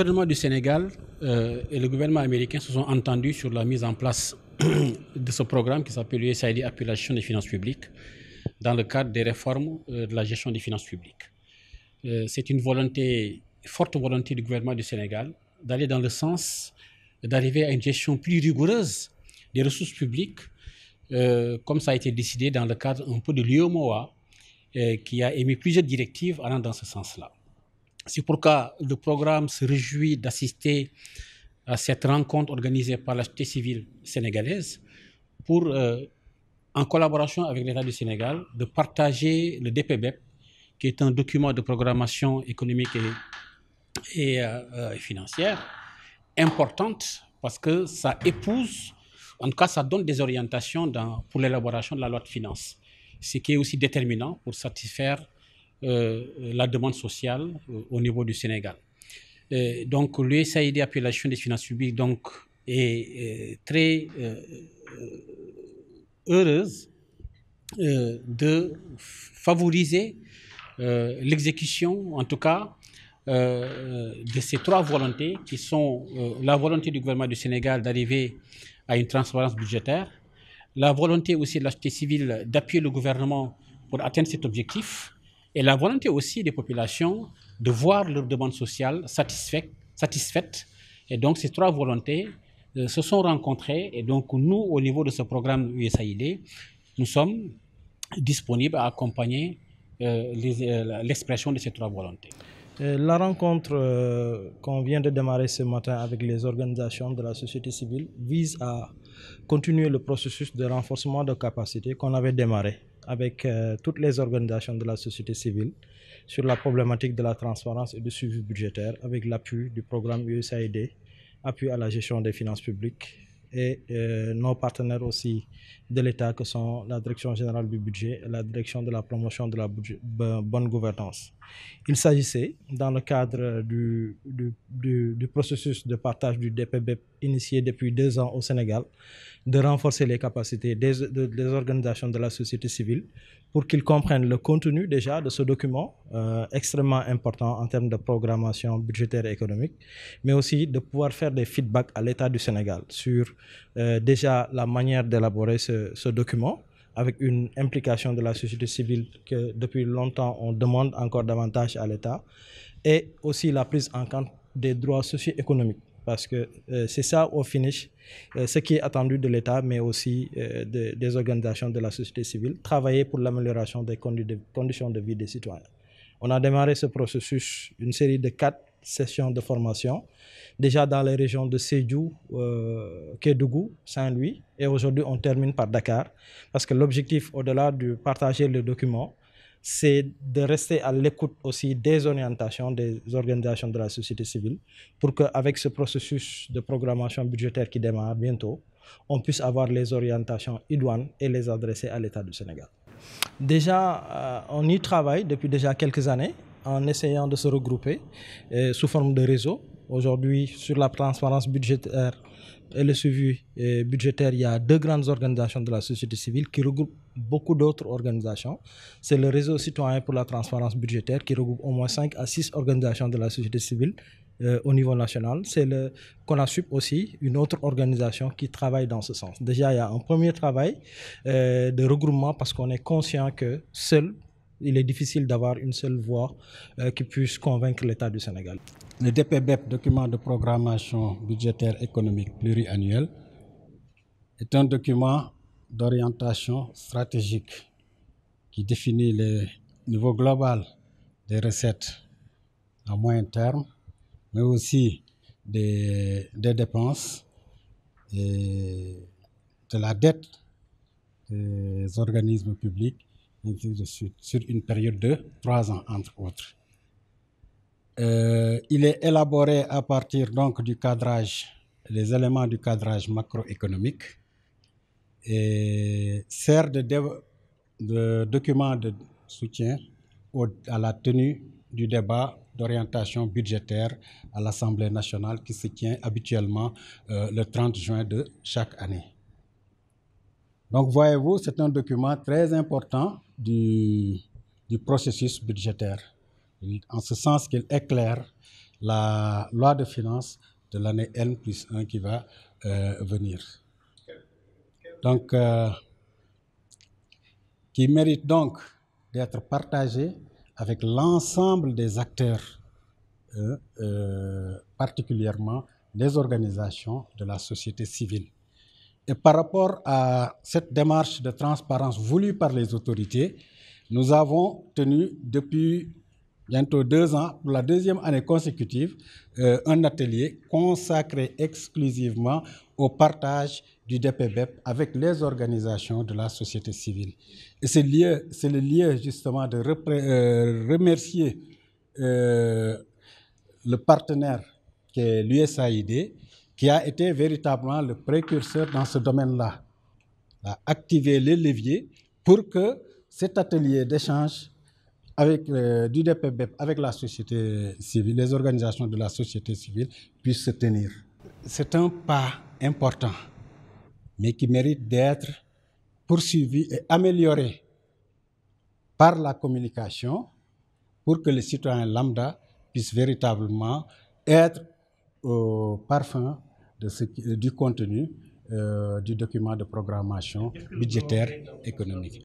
Le gouvernement du Sénégal euh, et le gouvernement américain se sont entendus sur la mise en place de ce programme qui s'appelle la Appellation des finances publiques dans le cadre des réformes euh, de la gestion des finances publiques. Euh, c'est une volonté, forte volonté du gouvernement du Sénégal d'aller dans le sens d'arriver à une gestion plus rigoureuse des ressources publiques, comme ça a été décidé dans le cadre un peu de l'UOMOA, qui a émis plusieurs directives allant dans ce sens-là. C'est pourquoi le programme se réjouit d'assister à cette rencontre organisée par la société civile sénégalaise pour, euh, en collaboration avec l'État du Sénégal, de partager le DPBEP, e qui est un document de programmation économique et, euh, et financière importante parce que ça épouse, en tout cas, ça donne des orientations dans, pour l'élaboration de la loi de finances, ce qui est aussi déterminant pour satisfaire euh, la demande sociale euh, au niveau du Sénégal. Euh, donc, l'USAID Appellation des finances publiques donc, est, très heureuse de favoriser l'exécution, en tout cas, de ces trois volontés qui sont la volonté du gouvernement du Sénégal d'arriver à une transparence budgétaire, la volonté aussi de la société civile d'appuyer le gouvernement pour atteindre cet objectif, et la volonté aussi des populations de voir leurs demandes sociales satisfaites. satisfaites. Et donc ces trois volontés euh, se sont rencontrées et donc nous, au niveau de ce programme USAID, nous sommes disponibles à accompagner euh, euh, l'expression de ces trois volontés. La rencontre qu'on vient de démarrer ce matin avec les organisations de la société civile vise à continuer le processus de renforcement de capacité qu'on avait démarré avec euh, toutes les organisations de la société civile sur la problématique de la transparence et du suivi budgétaire avec l'appui du programme USAID, appui à la gestion des finances publiques et euh, nos partenaires aussi de l'État que sont la Direction générale du budget et la Direction de la promotion de la bonne gouvernance. Il s'agissait, dans le cadre du, du, du, processus de partage du DPB initié depuis deux ans au Sénégal, de renforcer les capacités des, organisations de la société civile pour qu'ils comprennent le contenu déjà de ce document euh, extrêmement important en termes de programmation budgétaire et économique, mais aussi de pouvoir faire des feedbacks à l'État du Sénégal sur euh, déjà la manière d'élaborer ce, ce document, avec une implication de la société civile que depuis longtemps on demande encore davantage à l'État, et aussi la prise en compte des droits socio-économiques parce que euh, c'est ça au finish, euh, ce qui est attendu de l'État, mais aussi euh, des organisations de la société civile, travailler pour l'amélioration des conditions de vie des citoyens. On a démarré ce processus, une série de quatre sessions de formation, déjà dans les régions de Sejou, Kédougou, Saint-Louis, et aujourd'hui on termine par Dakar, parce que l'objectif, au-delà de partager le document, c'est de rester à l'écoute aussi des orientations des organisations de la société civile pour qu'avec ce processus de programmation budgétaire qui démarre bientôt, on puisse avoir les orientations idoines et les adresser à l'État du Sénégal. Déjà, euh, on y travaille depuis déjà quelques années en essayant de se regrouper euh, sous forme de réseau. Aujourd'hui, sur la transparence budgétaire, et le suivi euh, budgétaire, il y a deux grandes organisations de la société civile qui regroupent beaucoup d'autres organisations. C'est le réseau citoyen pour la transparence budgétaire qui regroupe au moins 5 à 6 organisations de la société civile euh, au niveau national. C'est le CONASUP aussi, une autre organisation qui travaille dans ce sens. Déjà, il y a un premier travail euh, de regroupement parce qu'on est conscient que seul il est difficile d'avoir une seule voix euh, qui puisse convaincre l'État du Sénégal. Le DPBEP, document de programmation budgétaire économique pluriannuel, est un document d'orientation stratégique qui définit le niveau global des recettes à moyen terme, mais aussi des dépenses et de la dette des organismes publics sur une période de trois ans, entre autres. Euh, il est élaboré à partir donc du cadrage, les éléments du cadrage macroéconomique et sert de, document de soutien à la tenue du débat d'orientation budgétaire à l'Assemblée nationale qui se tient habituellement euh, le 30 juin de chaque année. Donc, voyez-vous, c'est un document très important du, processus budgétaire, en ce sens qu'il éclaire la loi de finances de l'année N plus 1 qui va euh, venir. Donc, euh, qui mérite donc d'être partagé avec l'ensemble des acteurs, hein, euh, particulièrement les organisations de la société civile. Et par rapport à cette démarche de transparence voulue par les autorités, nous avons tenu depuis bientôt deux ans, pour la deuxième année consécutive, euh, un atelier consacré exclusivement au partage du DPBEP e avec les organisations de la société civile. Et c'est le lieu justement de euh, remercier euh, le partenaire qui est l'USAID, qui a été véritablement le précurseur dans ce domaine-là, a activé les leviers pour que cet atelier d'échange avec euh, du DPBEP, avec la société civile, les organisations de la société civile puisse se tenir. C'est un pas important, mais qui mérite d'être poursuivi et amélioré par la communication pour que les citoyens lambda puissent véritablement être au parfum euh, du contenu euh, du document de programmation budgétaire économique.